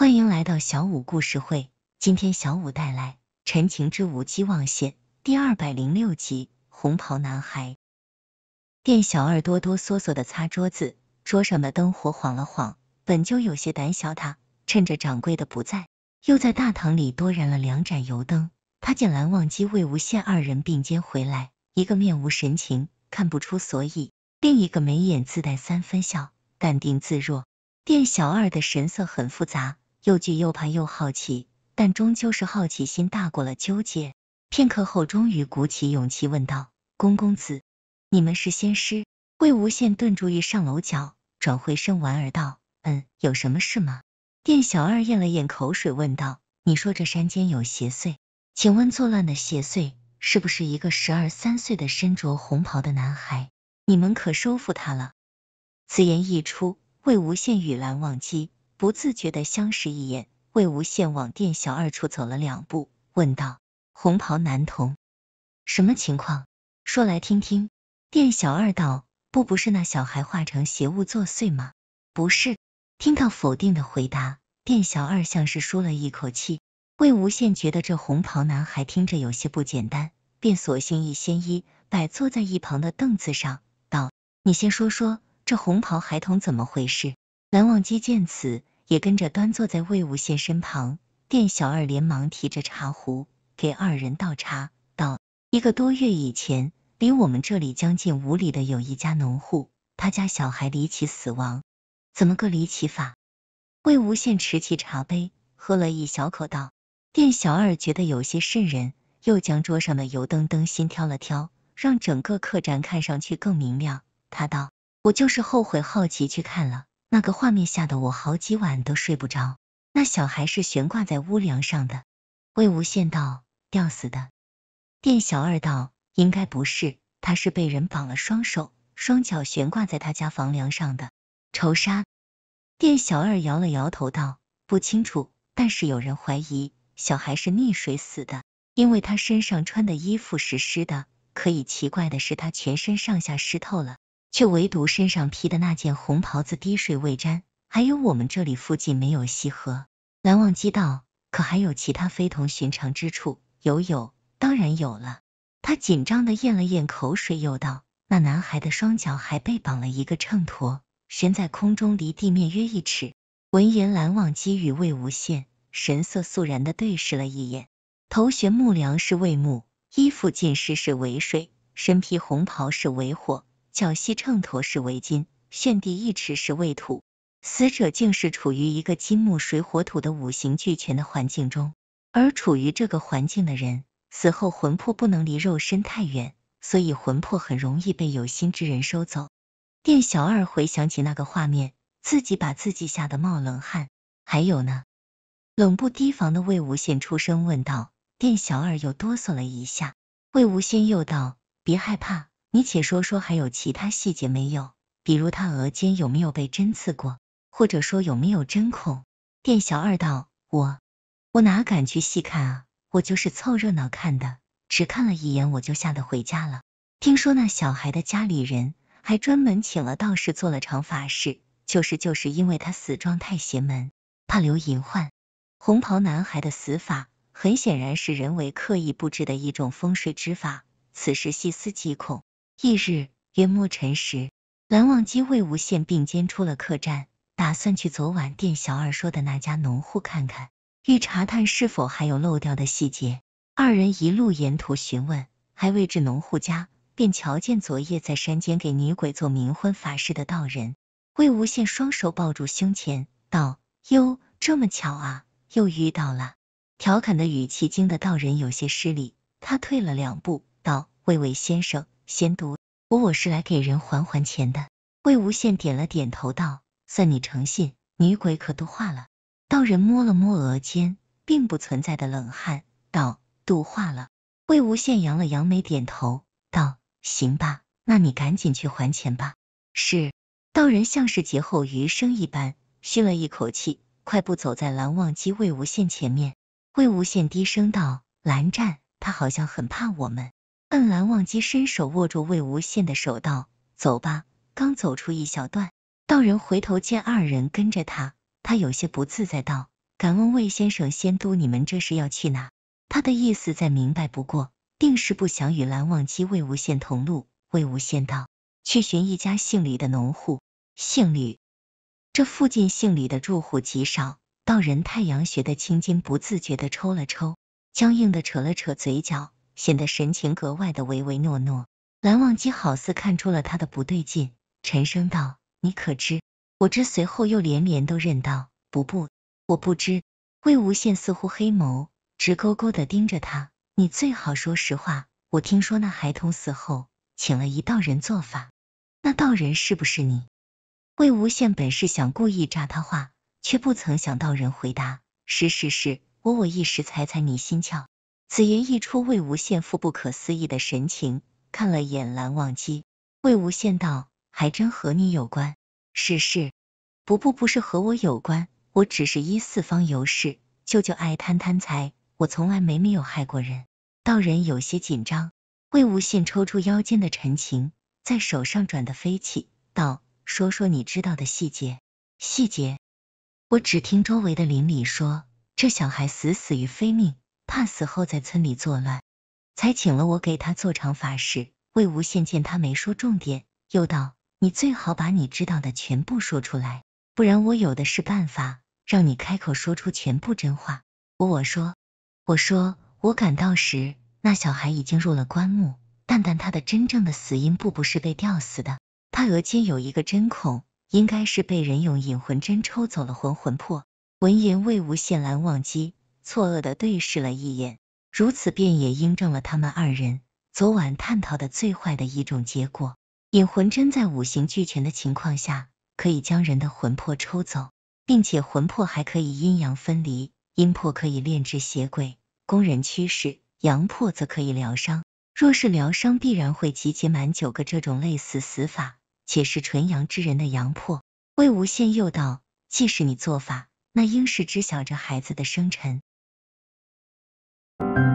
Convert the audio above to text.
欢迎来到小五故事会。今天小五带来《陈情之无羁忘羡》第二百零六集《红袍男孩》。店小二哆哆嗦嗦的擦桌子，桌上的灯火晃了晃。本就有些胆小，他趁着掌柜的不在，又在大堂里多燃了两盏油灯。他见蓝忘机、魏无羡二人并肩回来，一个面无神情，看不出所以；另一个眉眼自带三分笑，淡定自若。店小二的神色很复杂。又惧又怕又好奇，但终究是好奇心大过了纠结。片刻后，终于鼓起勇气问道：“公公子，你们是仙师？”魏无羡顿住欲上楼角，转回身莞尔道：“嗯，有什么事吗？”店小二咽了咽口水，问道：“你说这山间有邪祟？请问作乱的邪祟是不是一个十二三岁的身着红袍的男孩？你们可收服他了？”此言一出，魏无羡与蓝忘机。不自觉的相视一眼，魏无羡往店小二处走了两步，问道：“红袍男童，什么情况？说来听听。”店小二道：“不，不是那小孩化成邪物作祟吗？不是。”听到否定的回答，店小二像是舒了一口气。魏无羡觉得这红袍男孩听着有些不简单，便索性一掀衣，摆坐在一旁的凳子上，道：“你先说说，这红袍孩童怎么回事？”蓝忘机见此。也跟着端坐在魏无羡身旁，店小二连忙提着茶壶给二人倒茶，道：“一个多月以前，离我们这里将近五里的有一家农户，他家小孩离奇死亡，怎么个离奇法？”魏无羡持起茶杯，喝了一小口，道：“店小二觉得有些渗人，又将桌上的油灯灯芯挑了挑，让整个客栈看上去更明亮。”他道：“我就是后悔好奇去看了。”那个画面吓得我好几晚都睡不着。那小孩是悬挂在屋梁上的。魏无羡道：“吊死的。”店小二道：“应该不是，他是被人绑了双手双脚悬挂在他家房梁上的。”仇杀。店小二摇了摇头道：“不清楚，但是有人怀疑小孩是溺水死的，因为他身上穿的衣服是湿的。可以奇怪的是他全身上下湿透了。”却唯独身上披的那件红袍子滴水未沾，还有我们这里附近没有西河。蓝忘机道：“可还有其他非同寻常之处？”有有，当然有了。他紧张的咽了咽口水，又道：“那男孩的双脚还被绑了一个秤砣，悬在空中，离地面约一尺。”闻言，蓝忘机与魏无羡神色肃然的对视了一眼。头悬木梁是为木，衣服尽湿是为水，身披红袍是为火。脚膝秤砣是为金，炫地一尺是为土。死者竟是处于一个金木水火土的五行俱全的环境中，而处于这个环境的人，死后魂魄不能离肉身太远，所以魂魄很容易被有心之人收走。店小二回想起那个画面，自己把自己吓得冒冷汗。还有呢？冷不提防的魏无羡出声问道。店小二又哆嗦了一下。魏无羡又道：“别害怕。”你且说说还有其他细节没有？比如他额间有没有被针刺过，或者说有没有针孔？店小二道：我我哪敢去细看啊！我就是凑热闹看的，只看了一眼我就吓得回家了。听说那小孩的家里人还专门请了道士做了场法事，就是就是因为他死状太邪门，怕留隐患。红袍男孩的死法很显然是人为刻意布置的一种风水之法，此时细思极恐。翌日，约幕辰时，蓝忘机、魏无羡并肩出了客栈，打算去昨晚店小二说的那家农户看看，欲查探是否还有漏掉的细节。二人一路沿途询问，还未至农户家，便瞧见昨夜在山间给女鬼做冥婚法事的道人。魏无羡双手抱住胸前，道：“哟，这么巧啊，又遇到了。”调侃的语气惊得道人有些失礼，他退了两步，道：“魏魏先生。”闲毒，我我是来给人还还钱的。魏无羡点了点头，道：“算你诚信。”女鬼可度化了。道人摸了摸额间并不存在的冷汗，道：“度化了。”魏无羡扬了扬眉，点头道：“行吧，那你赶紧去还钱吧。”是。道人像是劫后余生一般，吁了一口气，快步走在蓝忘机、魏无羡前面。魏无羡低声道：“蓝湛，他好像很怕我们。”摁蓝忘机伸手握住魏无羡的手，道：“走吧。”刚走出一小段，道人回头见二人跟着他，他有些不自在，道：“敢问魏先生，仙都你们这是要去哪？”他的意思再明白不过，定是不想与蓝忘机、魏无羡同路。魏无羡道：“去寻一家姓李的农户。”姓李？这附近姓李的住户极少。道人太阳穴的青筋不自觉的抽了抽，僵硬的扯了扯嘴角。显得神情格外的唯唯诺诺。蓝忘机好似看出了他的不对劲，沉声道：“你可知？”我知。随后又连连都认道：“不不，我不知。”魏无羡似乎黑眸直勾勾的盯着他，你最好说实话。我听说那孩童死后，请了一道人做法，那道人是不是你？魏无羡本是想故意诈他话，却不曾想到人回答：“是是是，我我一时财财迷心窍。”此言一出，魏无羡富不可思议的神情，看了眼蓝忘机。魏无羡道：“还真和你有关，是是，不不不是和我有关，我只是一四方游士。舅舅爱贪贪财，我从来没没有害过人。”道人有些紧张。魏无羡抽出腰间的陈情，在手上转的飞起，道：“说说你知道的细节，细节。我只听周围的邻里说，这小孩死死于非命。”怕死后在村里作乱，才请了我给他做场法事。魏无羡见他没说重点，又道：“你最好把你知道的全部说出来，不然我有的是办法让你开口说出全部真话。”我我说我说，我赶到时，那小孩已经入了棺木。但但他的真正的死因，不不是被吊死的，他额间有一个针孔，应该是被人用引魂针抽走了魂魂魄。闻言，魏无羡拦忘机。错愕的对视了一眼，如此便也印证了他们二人昨晚探讨的最坏的一种结果。引魂针在五行俱全的情况下，可以将人的魂魄抽走，并且魂魄还可以阴阳分离，阴魄可以炼制邪鬼供人驱使，阳魄则可以疗伤。若是疗伤，必然会集结满九个这种类似死法，且是纯阳之人的阳魄。魏无羡又道：“既是你做法，那应是知晓这孩子的生辰。” thank you